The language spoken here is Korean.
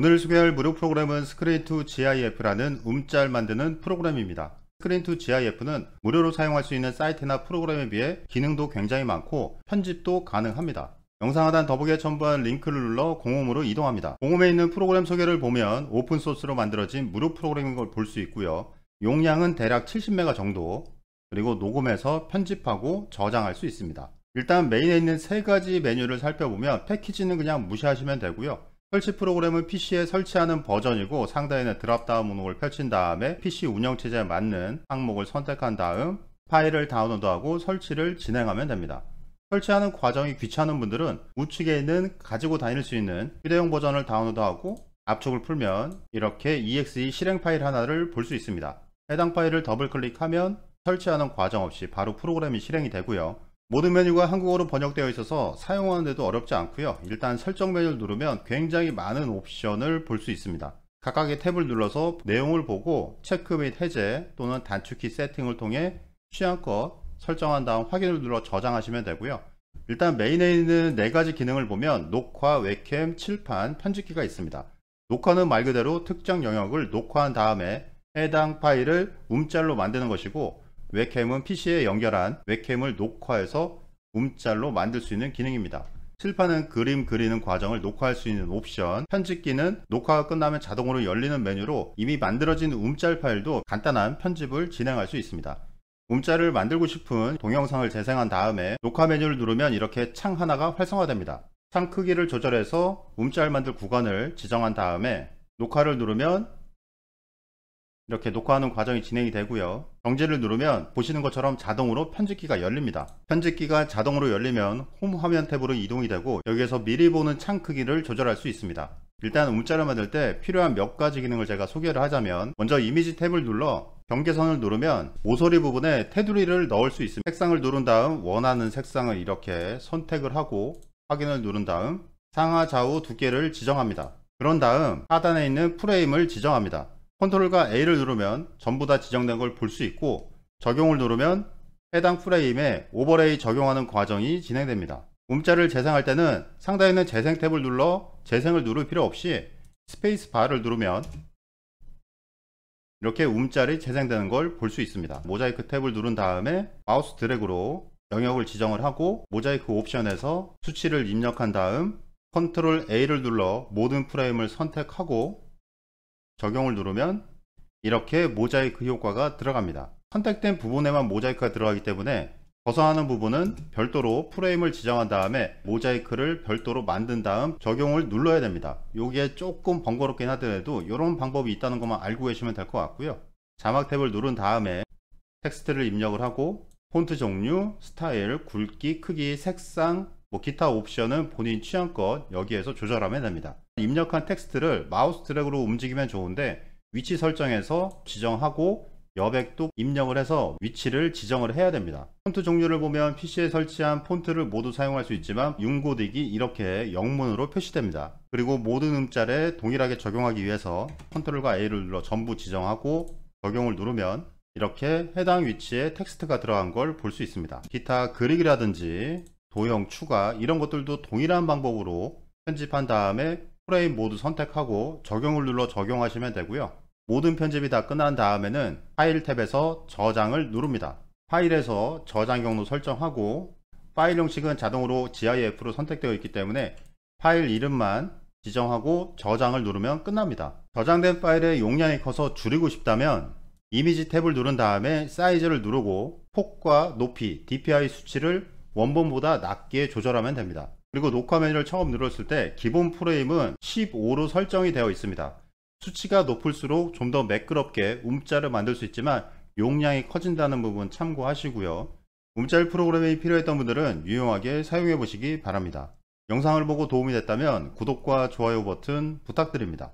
오늘 소개할 무료 프로그램은 스크린2GIF라는 움짤 만드는 프로그램입니다. 스크린2GIF는 무료로 사용할 수 있는 사이트나 프로그램에 비해 기능도 굉장히 많고 편집도 가능합니다. 영상 하단 더보기에 첨부한 링크를 눌러 공홈으로 이동합니다. 공홈에 있는 프로그램 소개를 보면 오픈소스로 만들어진 무료 프로그램인 걸 볼 수 있고요. 용량은 대략 70메가 정도 그리고 녹음해서 편집하고 저장할 수 있습니다. 일단 메인에 있는 세 가지 메뉴를 살펴보면 패키지는 그냥 무시하시면 되고요. 설치 프로그램은 PC에 설치하는 버전이고 상단에는 드랍다운 목록을 펼친 다음에 PC 운영체제에 맞는 항목을 선택한 다음 파일을 다운로드하고 설치를 진행하면 됩니다. 설치하는 과정이 귀찮은 분들은 우측에 있는 가지고 다닐 수 있는 휴대용 버전을 다운로드하고 압축을 풀면 이렇게 exe e 실행 파일 하나를 볼 수 있습니다. 해당 파일을 더블 클릭하면 설치하는 과정 없이 바로 프로그램이 실행이 되고요. 모든 메뉴가 한국어로 번역되어 있어서 사용하는데도 어렵지 않고요 일단 설정 메뉴를 누르면 굉장히 많은 옵션을 볼 수 있습니다 각각의 탭을 눌러서 내용을 보고 체크 및 해제 또는 단축키 세팅을 통해 취향껏 설정한 다음 확인을 눌러 저장하시면 되고요 일단 메인에 있는 네가지 기능을 보면 녹화, 웹캠, 칠판, 편집기가 있습니다 녹화는 말 그대로 특정 영역을 녹화한 다음에 해당 파일을 움짤로 만드는 것이고 웹캠은 PC에 연결한 웹캠을 녹화해서 움짤로 만들 수 있는 기능입니다. 실판은 그림 그리는 과정을 녹화할 수 있는 옵션, 편집기는 녹화가 끝나면 자동으로 열리는 메뉴로 이미 만들어진 움짤 파일도 간단한 편집을 진행할 수 있습니다. 움짤을 만들고 싶은 동영상을 재생한 다음에 녹화 메뉴를 누르면 이렇게 창 하나가 활성화됩니다. 창 크기를 조절해서 움짤 만들 구간을 지정한 다음에 녹화를 누르면 이렇게 녹화하는 과정이 진행이 되고요. 정지를 누르면 보시는 것처럼 자동으로 편집기가 열립니다. 편집기가 자동으로 열리면 홈 화면 탭으로 이동이 되고 여기에서 미리 보는 창 크기를 조절할 수 있습니다. 일단 움짤을 만들 때 필요한 몇 가지 기능을 제가 소개를 하자면 먼저 이미지 탭을 눌러 경계선을 누르면 모서리 부분에 테두리를 넣을 수 있습니다. 색상을 누른 다음 원하는 색상을 이렇게 선택을 하고 확인을 누른 다음 상하 좌우 두께를 지정합니다. 그런 다음 하단에 있는 프레임을 지정합니다. 컨트롤과 A를 누르면 전부 다 지정된 걸 볼 수 있고 적용을 누르면 해당 프레임에 오버레이 적용하는 과정이 진행됩니다. 움자를 재생할 때는 상단에 있는 재생 탭을 눌러 재생을 누를 필요 없이 스페이스 바를 누르면 이렇게 움짤이 재생되는 걸 볼 수 있습니다. 모자이크 탭을 누른 다음에 마우스 드래그로 영역을 지정을 하고 모자이크 옵션에서 수치를 입력한 다음 컨트롤 A를 눌러 모든 프레임을 선택하고 적용을 누르면 이렇게 모자이크 효과가 들어갑니다. 선택된 부분에만 모자이크가 들어가기 때문에 벗어나는 부분은 별도로 프레임을 지정한 다음에 모자이크를 별도로 만든 다음 적용을 눌러야 됩니다. 이게 조금 번거롭긴 하더라도 이런 방법이 있다는 것만 알고 계시면 될 것 같고요. 자막 탭을 누른 다음에 텍스트를 입력을 하고 폰트 종류, 스타일, 굵기, 크기, 색상, 뭐 기타 옵션은 본인 취향껏 여기에서 조절하면 됩니다. 입력한 텍스트를 마우스 드래그로 움직이면 좋은데 위치 설정에서 지정하고 여백도 입력을 해서 위치를 지정을 해야 됩니다 폰트 종류를 보면 PC에 설치한 폰트를 모두 사용할 수 있지만 융고딕이 이렇게 영문으로 표시됩니다 그리고 모든 음짤에 동일하게 적용하기 위해서 컨트롤과 A를 눌러 전부 지정하고 적용을 누르면 이렇게 해당 위치에 텍스트가 들어간 걸 볼 수 있습니다 기타 그릭이라든지 도형 추가 이런 것들도 동일한 방법으로 편집한 다음에 프레임 모두 선택하고 적용을 눌러 적용하시면 되고요. 모든 편집이 다 끝난 다음에는 파일 탭에서 저장을 누릅니다. 파일에서 저장 경로 설정하고 파일 형식은 자동으로 GIF로 선택되어 있기 때문에 파일 이름만 지정하고 저장을 누르면 끝납니다. 저장된 파일의 용량이 커서 줄이고 싶다면 이미지 탭을 누른 다음에 사이즈를 누르고 폭과 높이, DPI 수치를 원본보다 낮게 조절하면 됩니다. 그리고 녹화 메뉴를 처음 눌렀을 때 기본 프레임은 15로 설정이 되어 있습니다. 수치가 높을수록 좀 더 매끄럽게 움짤을 만들 수 있지만 용량이 커진다는 부분 참고하시고요. 움짤 프로그램이 필요했던 분들은 유용하게 사용해 보시기 바랍니다. 영상을 보고 도움이 됐다면 구독과 좋아요 버튼 부탁드립니다.